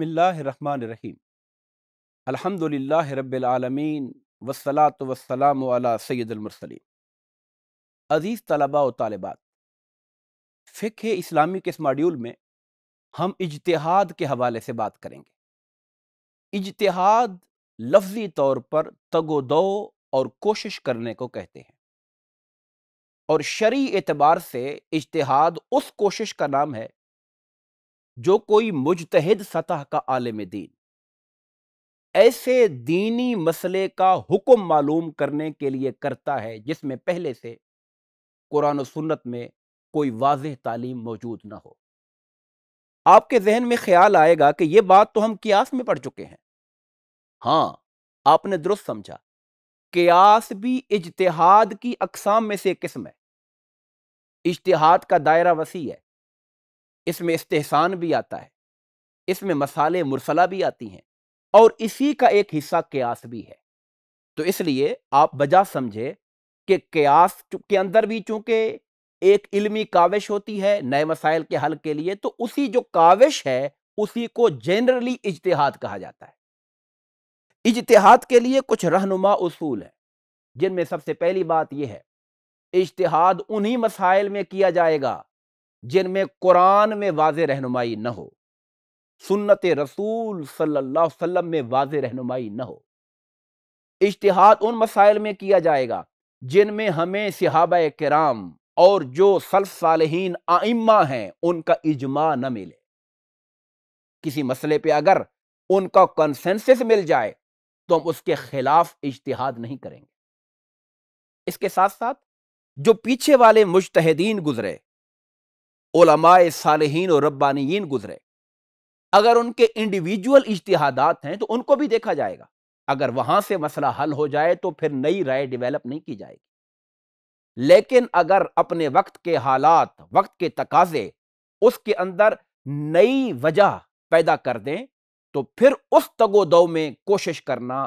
बसमीम अलहमदिल्ला रबालमीन वसलात वसलाम सैदमरसलीम अज़ीज़ तलबा व तालबात फ़िक इस्लामी के इस मॉड्यूल में हम इजतहाद के हवाले से बात करेंगे इजतहाद लफ्ज़ी तौर पर तगोदो और कोशिश करने को कहते हैं और शरी एतबार से इजतहाद उस कोशिश का नाम है जो कोई मुजतहद सतह का आलम दीन ऐसे दीनी मसले का हुक्म मालूम करने के लिए करता है जिसमें पहले से कुरान सुन्नत में कोई वाज तालीम मौजूद ना हो आपके जहन में ख्याल आएगा कि यह बात तो हम कियास में पढ़ चुके हैं हाँ आपने दुरुस्त समझा कियास भी इजतहाद की अकसाम में से किस्म है इजतहाद का दायरा वसी है इसमें इस्तेहसान भी आता है इसमें मसाले मुरसला भी आती हैं और इसी का एक हिस्सा क्यास भी है तो इसलिए आप बजा समझे कि क्यास के अंदर भी चूंकि एक इल्मी काविश होती है नए मसाइल के हल के लिए तो उसी जो काविश है उसी को जनरली इजतहाद कहा जाता है इजतहाद के लिए कुछ रहनुमा उसूल है जिनमें सबसे पहली बात यह है इजतहाद उन्हीं मसाइल में किया जाएगा जिनमें कुरान में वाज रहनुमाई न हो सुन्नत रसूल सल्लल्लाहु अलैहि वसल्लम में वाज रहनुमाई न हो इश्तहाद उन मसाइल में किया जाएगा जिनमें हमें सिहाब कराम और जो सल्फ सालहीन आइम्मा हैं उनका इजमा न मिले किसी मसले पे अगर उनका कंसेंसस मिल जाए तो हम उसके खिलाफ इश्तिहाद नहीं करेंगे इसके साथ साथ जो पीछे वाले मुश्तहदीन गुजरे ओलमाए सालहीन और रब्बानीन गुजरे अगर उनके इंडिविजुअल इश्तिहादात हैं तो उनको भी देखा जाएगा अगर वहां से मसला हल हो जाए तो फिर नई राय डेवलप नहीं की जाएगी लेकिन अगर अपने वक्त के हालात वक्त के तकाजे उसके अंदर नई वजह पैदा कर दें तो फिर उस तगोदव में कोशिश करना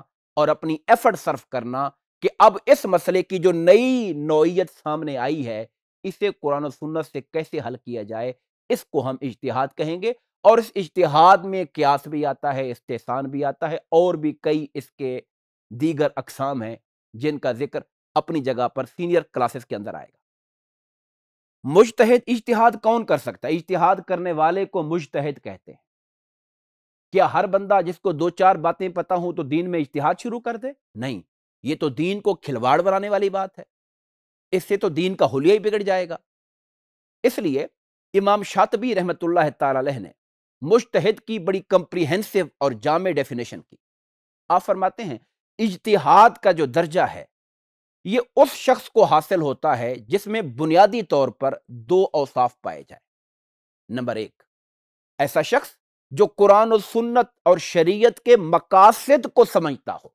और अपनी एफर्ट सर्फ करना कि अब इस मसले की जो नई नोयत सामने आई है इसे कुरान और सुन्नत से कैसे हल किया जाए इसको हम इश्तिहाद कहेंगे और इस इश्तिहाद में क्यास भी आता है इस्तेसान भी आता है और भी कई इसके दीगर अकसाम हैं जिनका जिक्र अपनी जगह पर सीनियर क्लासेस के अंदर आएगा मुजतहद इश्तिहाद कौन कर सकता है इश्तिहाद करने वाले को मुजतहद कहते हैं क्या हर बंदा जिसको दो चार बातें पता हो तो दीन में इश्तिहाद शुरू कर दे नहीं ये तो दीन को खिलवाड़ बनाने वाली बात है इससे तो दीन का हुलिया ही बिगड़ जाएगा इसलिए इमाम शातबी रहमत तह ने मुश्तहद की बड़ी कंप्रीहेंसिव और जामे डेफिनेशन की आप फरमाते हैं इजतिहाद का जो दर्जा है ये उस शख्स को हासिल होता है जिसमें बुनियादी तौर पर दो औसाफ पाए जाए नंबर एक ऐसा शख्स जो कुरान और सुन्नत और शरीयत के मकासद को समझता हो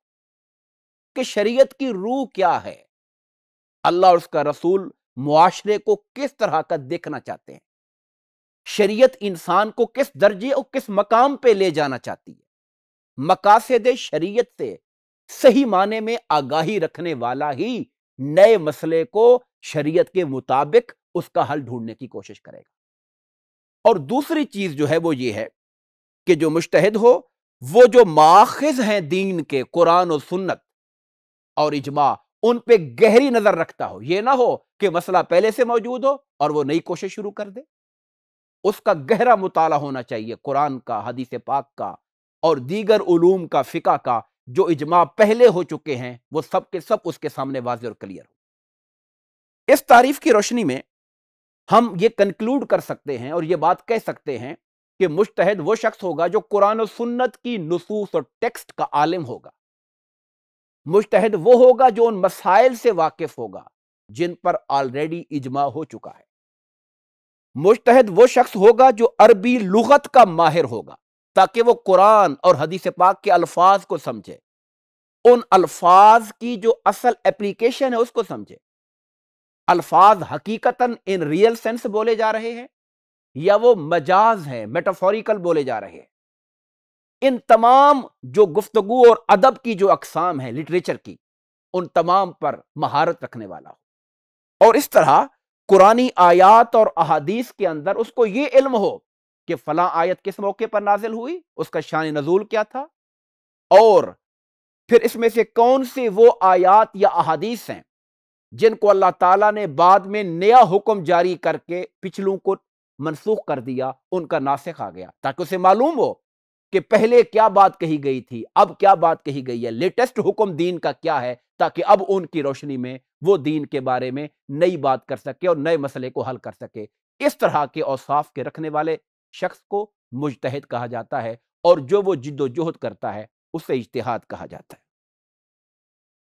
कि शरीयत की रूह क्या है अल्लाह और उसका रसूल मुआरे को किस तरह का देखना चाहते हैं शरीयत इंसान को किस दर्जे और किस मकाम पे ले जाना चाहती है मकासद शरीयत से सही माने में आगाही रखने वाला ही नए मसले को शरीयत के मुताबिक उसका हल ढूंढने की कोशिश करेगा और दूसरी चीज जो है वो ये है कि जो मुश्तहद हो वो जो माखज हैं दीन के कुरान और सुन्नत और इजमा उन पे गहरी नजर रखता हो यह ना हो कि मसला पहले से मौजूद हो और वो नई कोशिश शुरू कर दे उसका गहरा मुताला होना चाहिए कुरान का हदीस पाक का और दीगर उलूम का फ़िका का जो इजमा पहले हो चुके हैं वो सब के सब उसके सामने वाज और क्लियर हो इस तारीफ की रोशनी में हम ये कंक्लूड कर सकते हैं और ये बात कह सकते हैं कि मुश्तहद वो शख्स होगा जो कुरान और सुन्नत की नसूस और टेक्स्ट का आलिम होगा मुश्तहद वो होगा जो उन मसाइल से वाकिफ होगा जिन पर ऑलरेडी इजमा हो चुका है मुश्तहद वो शख्स होगा जो अरबी लुगत का माहिर होगा ताकि वो कुरान और हदीस पाक के अल्फाज को समझे उन अल्फाज की जो असल एप्लीकेशन है उसको समझे अल्फाज हकीकतन इन रियल सेंस बोले जा रहे हैं या वो मजाज हैं मेटाफोरिकल बोले जा रहे हैं इन तमाम जो गुफ्तगु और अदब की जो अकसाम है लिटरेचर की उन तमाम पर महारत रखने वाला हो और इस तरह कुरानी आयात और अहादीस के अंदर उसको ये इल्म हो कि फला आयत किस मौके पर नाजिल हुई उसका शान नजूल क्या था और फिर इसमें से कौन से वो आयात या अहादीस हैं जिनको अल्लाह ताला ने बाद में नया हुक्म जारी करके पिछलों को मनसूख कर दिया उनका नासिक आ गया ताकि उसे मालूम हो कि पहले क्या बात कही गई थी अब क्या बात कही गई है लेटेस्ट हुक्म दीन का क्या है ताकि अब उनकी रोशनी में वो दीन के बारे में नई बात कर सके और नए मसले को हल कर सके इस तरह के औसाफ के रखने वाले शख्स को मुजतहद कहा जाता है और जो वो जिद्दोजहद करता है उसे इश्तिहाद कहा जाता है